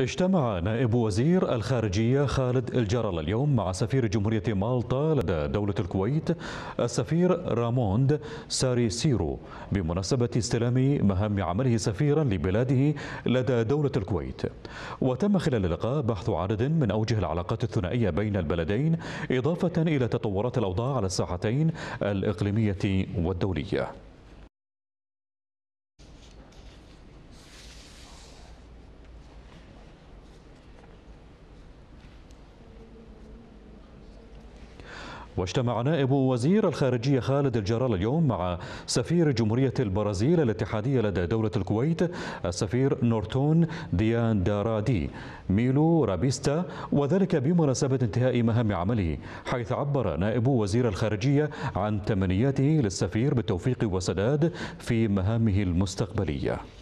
اجتمع نائب وزير الخارجية خالد الجرل اليوم مع سفير جمهورية مالطا لدى دولة الكويت السفير راموند ساري سيرو بمناسبة استلام مهام عمله سفيرا لبلاده لدى دولة الكويت وتم خلال اللقاء بحث عدد من أوجه العلاقات الثنائية بين البلدين إضافة إلى تطورات الأوضاع على الساحتين الإقليمية والدولية واجتمع نائب وزير الخارجية خالد الجرال اليوم مع سفير جمهورية البرازيل الاتحادية لدى دولة الكويت السفير نورتون ديان دارادي ميلو رابيستا وذلك بمناسبة انتهاء مهام عمله حيث عبر نائب وزير الخارجية عن تمنياته للسفير بالتوفيق والسداد في مهامه المستقبلية